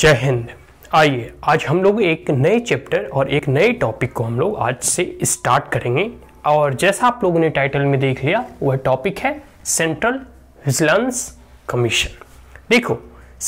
जय हिंद आइए आज हम लोग एक नए चैप्टर और एक नए टॉपिक को हम लोग आज से स्टार्ट करेंगे और जैसा आप लोगों ने टाइटल में देख लिया वह टॉपिक है सेंट्रल विजिलेंस कमीशन देखो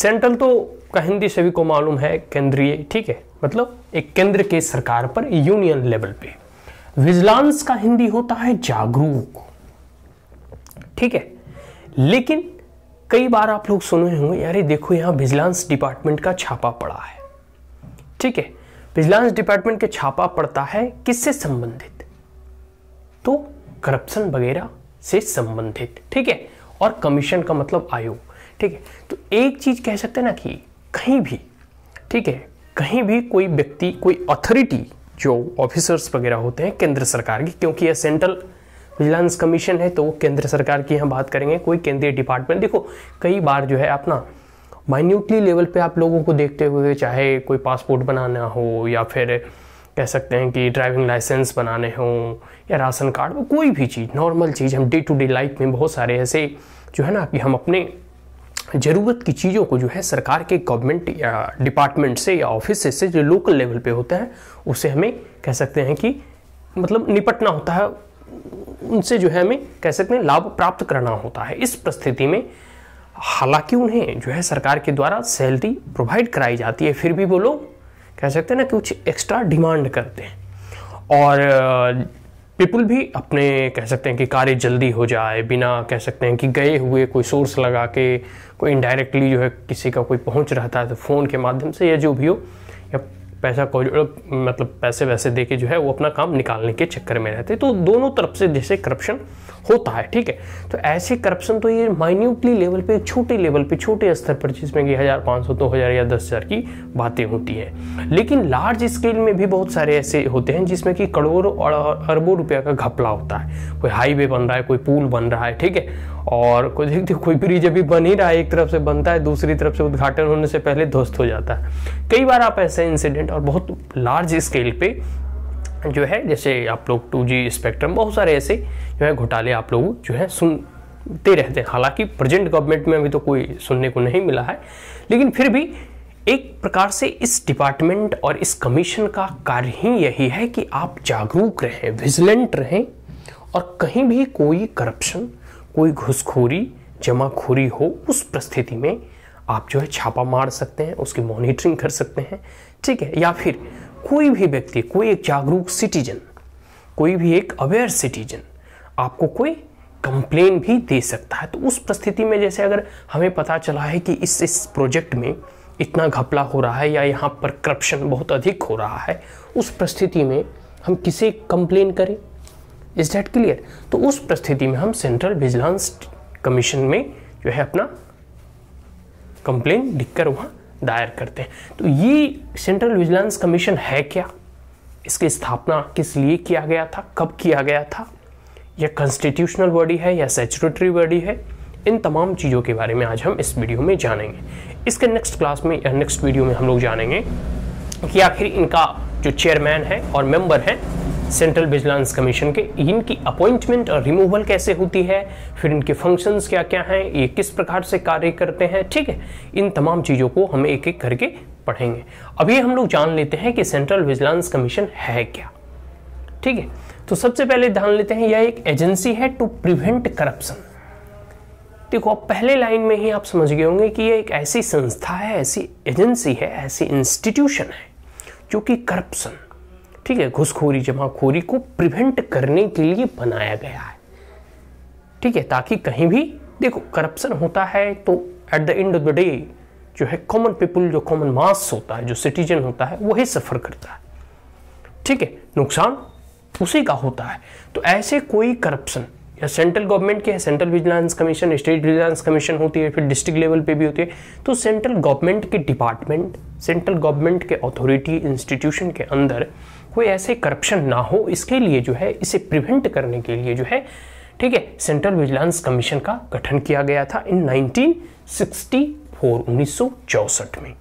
सेंट्रल तो का हिंदी सभी को मालूम है केंद्रीय ठीक है मतलब एक केंद्र के सरकार पर यूनियन लेवल पे विजिलेंस का हिंदी होता है जागरूक ठीक है लेकिन कई बार आप लोग सुने होंगे यार देखो यहाँ विजिलेंस डिपार्टमेंट का छापा पड़ा है ठीक है विजिलेंस डिपार्टमेंट के छापा पड़ता है किससे संबंधित तो करप्शन वगैरह से संबंधित ठीक है और कमीशन का मतलब आयोग ठीक है तो एक चीज़ कह सकते हैं ना कि कहीं भी ठीक है कहीं भी कोई व्यक्ति कोई अथॉरिटी जो ऑफिसर्स वगैरह होते हैं केंद्र सरकार की क्योंकि यह सेंट्रल विजिलेंस कमीशन है तो वो केंद्र सरकार की हम बात करेंगे कोई केंद्रीय डिपार्टमेंट देखो कई बार जो है अपना माइन्यूटली लेवल पे आप लोगों को देखते हुए चाहे कोई पासपोर्ट बनाना हो या फिर कह सकते हैं कि ड्राइविंग लाइसेंस बनाने हों या राशन कार्ड वो कोई भी चीज़ नॉर्मल चीज़ हम डे टू डे लाइफ में बहुत सारे ऐसे जो है ना कि हम अपने ज़रूरत की चीज़ों को जो है सरकार के गवर्नमेंट या डिपार्टमेंट से या ऑफिस से जो लोकल लेवल पे होता है उसे हमें कह सकते हैं कि मतलब निपटना होता है उनसे जो है हमें कह सकते हैं लाभ प्राप्त करना होता है इस परिस्थिति में हालांकि उन्हें जो है सरकार के द्वारा सैलरी प्रोवाइड कराई जाती है फिर भी वो लोग कह सकते हैं ना कुछ एक्स्ट्रा डिमांड करते हैं और पीपल भी अपने कह सकते हैं कि कार्य जल्दी हो जाए बिना कह सकते हैं कि गए हुए कोई सोर्स लगा के कोई इनडायरेक्टली जो है किसी का कोई पहुंच रहता है तो फ़ोन के माध्यम से या जो भी हो पैसा मतलब पैसे वैसे दे के जो है वो अपना काम निकालने के चक्कर में रहते तो दोनों तरफ से जैसे करप्शन होता है ठीक है तो ऐसे करप्शन तो ये माइन्यूटली लेवल पे छोटे लेवल पे छोटे स्तर पर जिसमें कि हज़ार पाँच सौ दो हज़ार या दस हज़ार की बातें होती हैं लेकिन लार्ज स्केल में भी बहुत सारे ऐसे होते हैं जिसमें कि करोड़ों और अरबों रुपया का घपला होता है कोई हाईवे बन रहा है कोई पुल बन रहा है ठीक है और कुछ देखते तो कोई ब्रिज अभी बन ही रहा है एक तरफ से बनता है दूसरी तरफ से उद्घाटन होने से पहले ध्वस्त हो जाता है कई बार आप ऐसे इंसिडेंट और बहुत लार्ज स्केल पे जो है जैसे आप लोग टू जी स्पेक्ट्रम बहुत सारे ऐसे जो है घोटाले आप लोग जो है सुनते रहते हैं हालांकि प्रेजेंट गवर्नमेंट में अभी तो कोई सुनने को नहीं मिला है लेकिन फिर भी एक प्रकार से इस डिपार्टमेंट और इस कमीशन का कार्य ही यही है कि आप जागरूक रहें विजिलेंट रहें और कहीं भी कोई करप्शन कोई घुसखोरी जमाखोरी हो उस परिस्थिति में आप जो है छापा मार सकते हैं उसकी मॉनिटरिंग कर सकते हैं ठीक है या फिर कोई भी व्यक्ति कोई एक जागरूक सिटीजन कोई भी एक अवेयर सिटीजन आपको कोई कंप्लेन भी दे सकता है तो उस परिस्थिति में जैसे अगर हमें पता चला है कि इस इस प्रोजेक्ट में इतना घपला हो रहा है या यहाँ पर करप्शन बहुत अधिक हो रहा है उस परिस्थिति में हम किसे कंप्लेन करें इज डैट क्लियर तो उस परिस्थिति में हम सेंट्रल विजिलेंस कमीशन में जो है अपना कंप्लेन लिखकर वहाँ दायर करते हैं तो ये सेंट्रल विजिलेंस कमीशन है क्या इसकी स्थापना किस लिए किया गया था कब किया गया था यह कॉन्स्टिट्यूशनल बॉडी है या सेचुरेटरी बॉडी है इन तमाम चीज़ों के बारे में आज हम इस वीडियो में जानेंगे इसके नेक्स्ट क्लास में या नेक्स्ट वीडियो में हम लोग जानेंगे कि आखिर इनका जो चेयरमैन है और मेंबर हैं सेंट्रल विजिलेंस कमीशन के इनकी अपॉइंटमेंट और रिमूवल कैसे होती है फिर इनके फंक्शंस क्या क्या हैं ये किस प्रकार से कार्य करते हैं ठीक है इन तमाम चीज़ों को हम एक एक करके पढ़ेंगे अभी हम लोग जान लेते हैं कि सेंट्रल विजिलेंस कमीशन है क्या ठीक है तो सबसे पहले ध्यान लेते हैं यह एक एजेंसी है टू प्रिवेंट करप्शन देखो आप पहले लाइन में ही आप समझ गए होंगे कि यह एक ऐसी संस्था है ऐसी एजेंसी है ऐसी इंस्टीट्यूशन है जो कि करप्शन ठीक है घुसखोरी जमाखोरी को प्रिवेंट करने के लिए बनाया गया है ठीक है ताकि कहीं भी देखो करप्शन होता है तो at the end of the day जो है कॉमन पीपुल जो कॉमन मास होता है जो सिटीजन होता है वही सफ़र करता है ठीक है नुकसान उसी का होता है तो ऐसे कोई करप्शन या सेंट्रल गवर्नमेंट के central vigilance commission state vigilance commission होती है फिर डिस्ट्रिक्ट लेवल पे भी होती है तो सेंट्रल गवर्नमेंट के डिपार्टमेंट सेंट्रल गवर्नमेंट के अथॉरिटी इंस्टीट्यूशन के अंदर कोई ऐसे करप्शन ना हो इसके लिए जो है इसे प्रिवेंट करने के लिए जो है ठीक है सेंट्रल विजिलेंस कमीशन का गठन किया गया था इन 1964 1964 में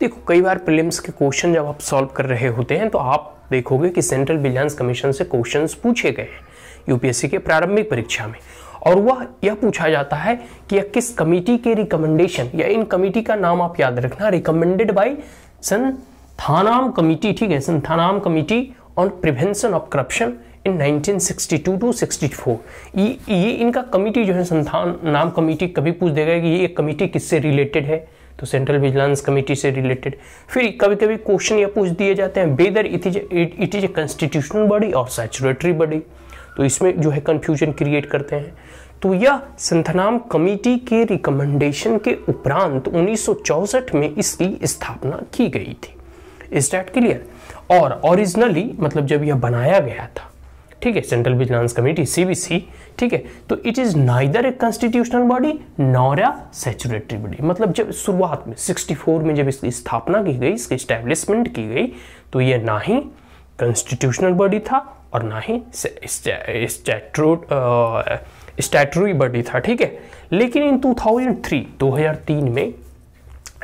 देखो कई बार प्रिलिम्स के क्वेश्चन जब आप सॉल्व कर रहे होते हैं तो आप देखोगे कि सेंट्रल विजिलेंस कमीशन से क्वेश्चन पूछे गए हैं यूपीएससी के प्रारंभिक परीक्षा में और वह यह पूछा जाता है कि यह किस कमेटी के रिकमेंडेशन या इन कमेटी का नाम आप याद रखना recommended by Santhanam committee ठीक है Santhanam committee on prevention of corruption in 1962 to 64 ये ये इनका कमिटी जो है संथान नाम कमेटी कभी पूछ देगा कि ये एक कमिटी किससे रिलेटेड है तो सेंट्रल विजिलेंस कमेटी से रिलेटेड फिर कभी कभी क्वेश्चन ये पूछ दिए जाते हैं whether it is it is a constitutional body और सेचुरेटरी बॉडी तो इसमें जो है कन्फ्यूजन क्रिएट करते हैं तो यह संथनाम कमेटी के रिकमेंडेशन के उपरांत उन्नीस में इसकी स्थापना की गई थी इज डैट क्लियर और ओरिजिनली मतलब जब यह बनाया गया था ठीक है सेंट्रल विजिलेंस कमेटी सीबीसी ठीक है तो it is neither a constitutional body nor a statutory body मतलब जब शुरुआत में 64 में जब इसकी स्थापना की गई इसकी स्टैब्लिशमेंट की गई तो ये ना ही कॉन्स्टिट्यूशनल बॉडी था और ना ही स्टैटरी बॉडी uh, था ठीक है लेकिन इन 2003 2003 में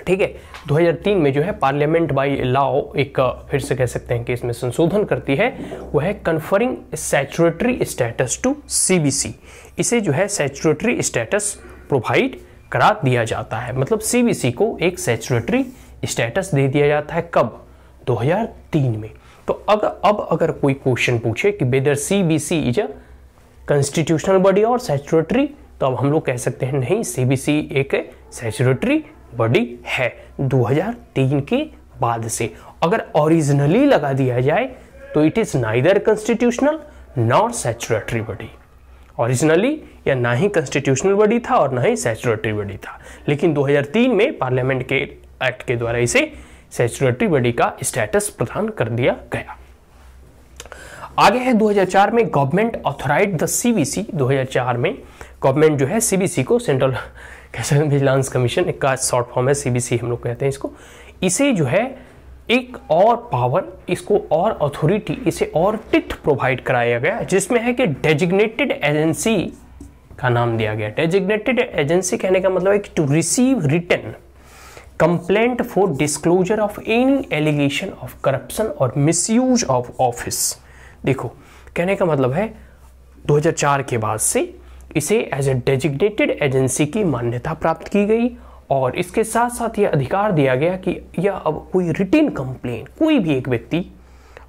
ठीक है 2003 में जो है पार्लियामेंट बाई लॉ एक फिर से कह सकते हैं कि इसमें संशोधन करती है वह है कन्फरिंग सेचुरेटरी स्टेटस टू सीबीसी इसे जो है सेचुरेटरी स्टेटस प्रोवाइड करा दिया जाता है मतलब सीबीसी को एक सेचुरेटरी स्टेटस दे दिया जाता है कब 2003 में तो अब अब अगर कोई क्वेश्चन पूछे कि whether C V C is a constitutional body और सेचुरेटरी तो अब हम लोग कह सकते हैं नहीं सी बी सी एक सेचुरेटरी बड़ी है 2003 के बाद से अगर ओरिजिनली लगा दिया जाए तो it is neither constitutional nor statutory body originally या ना ही कॉन्स्टिट्यूशनल बॉडी था और ना ही सेचुरेटरी बॉडी था लेकिन 2003 में पार्लियामेंट के एक्ट के द्वारा इसे सेचुरेटरी बॉडी का स्टेटस प्रदान कर दिया गया आगे है 2004 में गवर्नमेंट ऑथोराइज द सीबीसी 2004 में गवर्नमेंट जो है सीबीसी को सेंट्रल कैसल विजिलेंस कमीशन एक का शॉर्ट फॉर्म है सीबीसी हम लोग कहते हैं इसको इसे जो है एक और पावर इसको और अथॉरिटी इसे और टिथ प्रोवाइड कराया गया जिसमें है कि डेजिग्नेटेड एजेंसी का नाम दिया गया डेजिग्नेटेड एजेंसी कहने का मतलब है कि to receive written complaint for disclosure of any allegation of corruption और मिस ऑफ ऑफिस देखो कहने का मतलब है 2004 के बाद से इसे एज ए डेजिग्नेटेड एजेंसी की मान्यता प्राप्त की गई और इसके साथ साथ यह अधिकार दिया गया कि यह अब कोई रिटेन कंप्लेन कोई भी एक व्यक्ति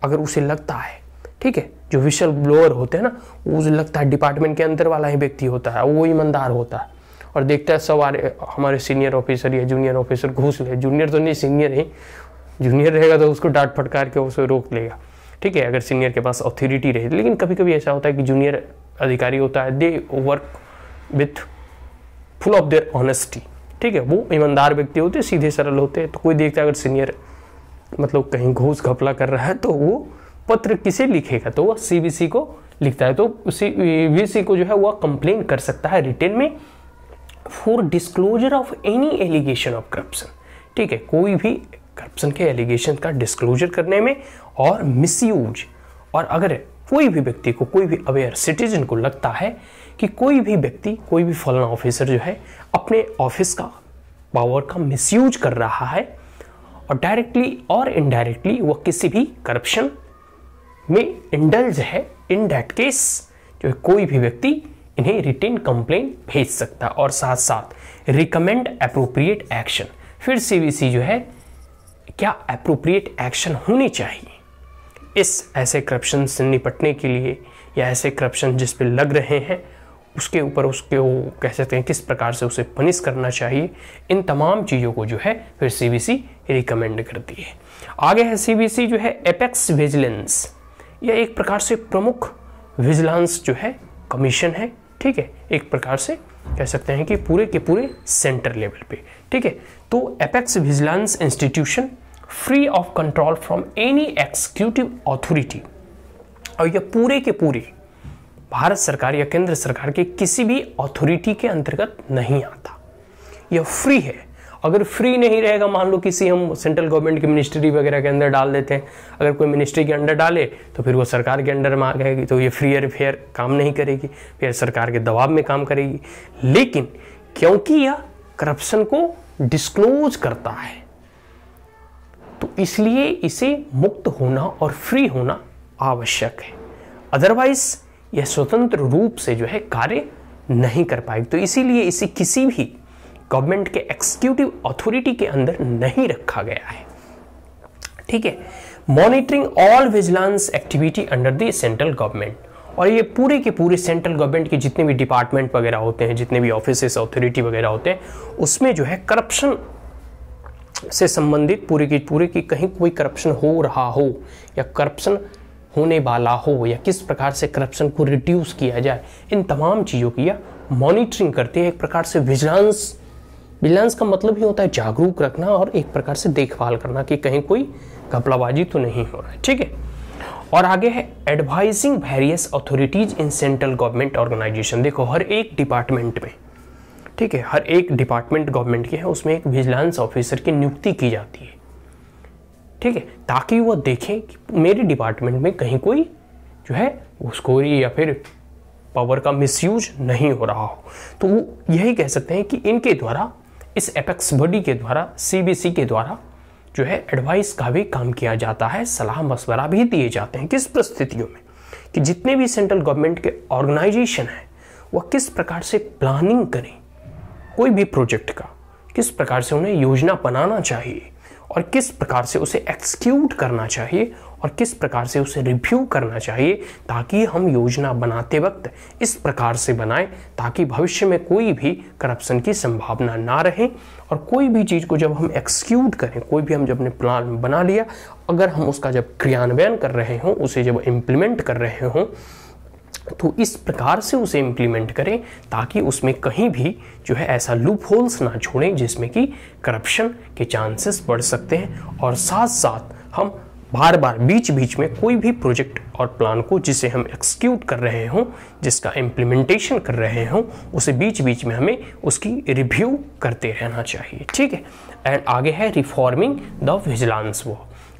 अगर उसे लगता है ठीक है जो विशल ब्लोअर होते हैं ना उसे लगता है डिपार्टमेंट के अंदर वाला ही व्यक्ति होता है वो ईमानदार होता है और देखता है सब हमारे सीनियर ऑफिसर या जूनियर ऑफिसर घूस ले जूनियर तो नहीं सीनियर है जूनियर रहेगा तो उसको डांट फटकार के उसे रोक लेगा ठीक है अगर सीनियर के पास अथॉरिटी रहे लेकिन कभी कभी ऐसा होता है कि जूनियर अधिकारी होता है they work with full of their honesty ठीक है वो ईमानदार व्यक्ति होते सीधे सरल होते हैं तो कोई देखता है अगर सीनियर मतलब कहीं घूस घपला कर रहा है तो वो पत्र किसे लिखेगा तो वह सी को लिखता है तो सी को जो है वह कंप्लेन कर सकता है रिटेन में for disclosure of any allegation of corruption ठीक है कोई भी करप्शन के एलिगेशन का डिस्क्लोजर करने में और मिसयूज और अगर कोई भी व्यक्ति को कोई भी अवेयर सिटीजन को लगता है कि कोई भी व्यक्ति कोई भी फलाना ऑफिसर जो है अपने ऑफिस का पावर का मिसयूज कर रहा है और डायरेक्टली और इनडायरेक्टली वह किसी भी करप्शन में इंडल्ज है इन दैट केस जो है कोई भी व्यक्ति इन्हें रिटेन कंप्लेन भेज सकता है और साथ साथ रिकमेंड अप्रोप्रिएट एक्शन फिर सीबीसी जो है क्या अप्रोप्रिएट एक्शन होनी चाहिए इस ऐसे करप्शन से निपटने के लिए या ऐसे करप्शन जिस पे लग रहे हैं उसके ऊपर उसके वो कह सकते हैं किस प्रकार से उसे पनिश करना चाहिए इन तमाम चीज़ों को जो है फिर सी बी सी रिकमेंड करती है आगे है सी बी सी जो है एपेक्स विजिलेंस यह एक प्रकार से प्रमुख विजिलेंस जो है कमीशन है ठीक है एक प्रकार से कह सकते हैं कि पूरे के पूरे सेंटर लेवल पे ठीक है तो apex vigilance institution free of control from any executive authority और यह पूरे के पूरे भारत सरकार या केंद्र सरकार के किसी भी अथॉरिटी के अंतर्गत नहीं आता यह फ्री है अगर फ्री नहीं रहेगा मान लो किसी हम सेंट्रल गवर्नमेंट की मिनिस्ट्री वगैरह के अंदर डाल देते हैं अगर कोई मिनिस्ट्री के अंडर डाले तो फिर वो सरकार के अंडर में आ जाएगी तो ये फ्री एयर फेयर काम नहीं करेगी फिर सरकार के दबाव में काम करेगी लेकिन क्योंकि यह करप्शन को डिस्क्लोज करता है इसलिए इसे मुक्त होना और फ्री होना आवश्यक है अदरवाइज यह स्वतंत्र रूप से जो है कार्य नहीं कर पाएगी तो इसीलिए इसे किसी भी गवर्नमेंट के एक्सिक्यूटिव अथॉरिटी के अंदर नहीं रखा गया है ठीक है monitoring all vigilance activity under the central government और ये पूरे के पूरे सेंट्रल गवर्नमेंट के जितने भी डिपार्टमेंट वगैरह होते हैं जितने भी ऑफिस अथॉरिटी वगैरह होते हैं उसमें जो है करप्शन से संबंधित पूरी की पूरी की कहीं कोई करप्शन हो रहा हो या करप्शन होने वाला हो या किस प्रकार से करप्शन को रिड्यूस किया जाए इन तमाम चीज़ों की या मॉनिटरिंग करते हैं एक प्रकार से विजिलेंस विजिलेंस का मतलब ही होता है जागरूक रखना और एक प्रकार से देखभाल करना कि कहीं कोई घपलाबाजी तो नहीं हो रहा है ठीक है और आगे है advising various authorities in central government organisation देखो हर एक डिपार्टमेंट में ठीक है हर एक डिपार्टमेंट गवर्नमेंट की है उसमें एक विजिलेंस ऑफिसर की नियुक्ति की जाती है ठीक है ताकि वो देखें कि मेरे डिपार्टमेंट में कहीं कोई जो है घुसखोरी या फिर पावर का मिसयूज नहीं हो रहा हो तो वो यही कह सकते हैं कि इनके द्वारा इस एपेक्स बॉडी के द्वारा सीबीसी के द्वारा जो है एडवाइस का भी काम किया जाता है सलाह मशवरा भी दिए जाते हैं किस परिस्थितियों में कि जितने भी सेंट्रल गवर्नमेंट के ऑर्गेनाइजेशन हैं वह किस प्रकार से प्लानिंग करें कोई भी प्रोजेक्ट का किस प्रकार से उन्हें योजना बनाना चाहिए और किस प्रकार से उसे एक्सक्यूट करना चाहिए और किस प्रकार से उसे रिव्यू करना चाहिए ताकि हम योजना बनाते वक्त इस प्रकार से बनाएं ताकि भविष्य में कोई भी करप्शन की संभावना ना रहे और कोई भी चीज़ को जब हम एक्सक्यूट करें कोई भी हम जब ने प्लान बना लिया अगर हम उसका जब क्रियान्वयन कर रहे हों उसे जब इम्प्लीमेंट कर रहे हों तो इस प्रकार से उसे इम्प्लीमेंट करें ताकि उसमें कहीं भी जो है ऐसा लूप होल्स ना छोड़ें जिसमें कि करप्शन के चांसेस बढ़ सकते हैं और साथ साथ हम बार बार बीच बीच में कोई भी प्रोजेक्ट और प्लान को जिसे हम एक्सक्यूट कर रहे हों जिसका इम्प्लीमेंटेशन कर रहे हों उसे बीच बीच में हमें उसकी रिव्यू करते रहना चाहिए ठीक है एंड आगे है रिफॉर्मिंग द विजिलेंस वो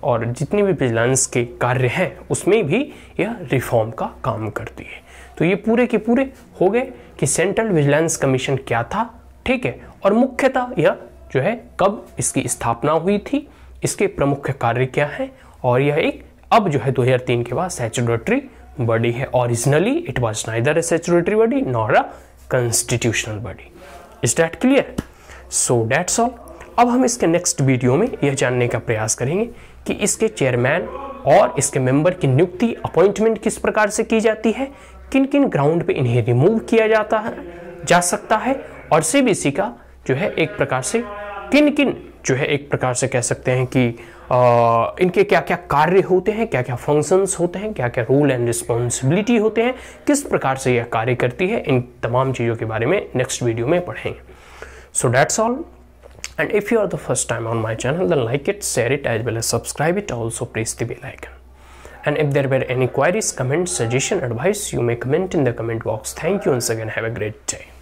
और जितने भी विजिलेंस के कार्य हैं उसमें भी यह रिफॉर्म का काम करती है तो ये पूरे के पूरे हो गए कि सेंट्रल विजिलेंस कमीशन क्या था ठीक है और मुख्यतः यह जो है कब इसकी स्थापना हुई थी इसके प्रमुख कार्य क्या हैं और यह एक अब जो है 2003 के बाद सेचुरेटरी बॉडी है originally it was neither a statutory body nor a constitutional body is that clear so that's all अब हम इसके नेक्स्ट वीडियो में यह जानने का प्रयास करेंगे कि इसके चेयरमैन और इसके मेंबर की नियुक्ति अपॉइंटमेंट किस प्रकार से की जाती है किन किन ग्राउंड पे इन्हें रिमूव किया जाता है जा सकता है और सीबीसी का जो है एक प्रकार से किन किन जो है एक प्रकार से कह सकते हैं कि आ, इनके क्या क्या कार्य होते हैं क्या क्या फंक्शंस होते हैं क्या क्या रोल एंड रिस्पॉन्सिबिलिटी होते हैं किस प्रकार से यह कार्य करती है इन तमाम चीज़ों के बारे में नेक्स्ट वीडियो में पढ़ेंगे so that's all and if you are the first time on my channel the like it share it as well as subscribe it also press the bell icon and if there were any queries comment suggestion advice you may comment in the comment box thank you and सगन have a great time